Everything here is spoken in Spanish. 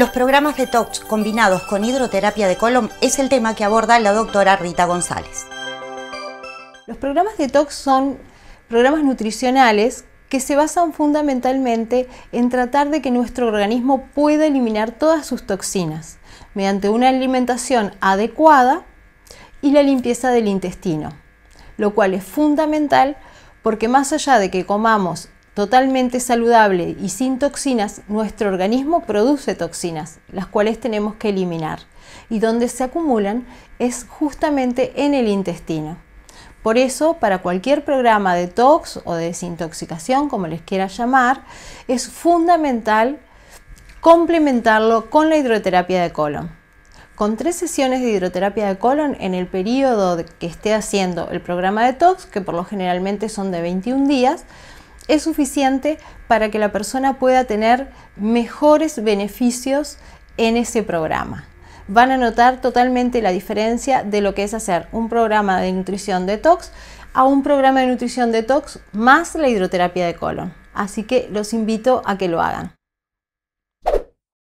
Los programas de TOX combinados con hidroterapia de colon es el tema que aborda la doctora Rita González. Los programas de TOX son programas nutricionales que se basan fundamentalmente en tratar de que nuestro organismo pueda eliminar todas sus toxinas mediante una alimentación adecuada y la limpieza del intestino, lo cual es fundamental porque más allá de que comamos totalmente saludable y sin toxinas, nuestro organismo produce toxinas, las cuales tenemos que eliminar. Y donde se acumulan es justamente en el intestino. Por eso, para cualquier programa de tox o de desintoxicación, como les quiera llamar, es fundamental complementarlo con la hidroterapia de colon. Con tres sesiones de hidroterapia de colon en el periodo que esté haciendo el programa de tox, que por lo generalmente son de 21 días, es suficiente para que la persona pueda tener mejores beneficios en ese programa. Van a notar totalmente la diferencia de lo que es hacer un programa de nutrición detox a un programa de nutrición detox más la hidroterapia de colon. Así que los invito a que lo hagan.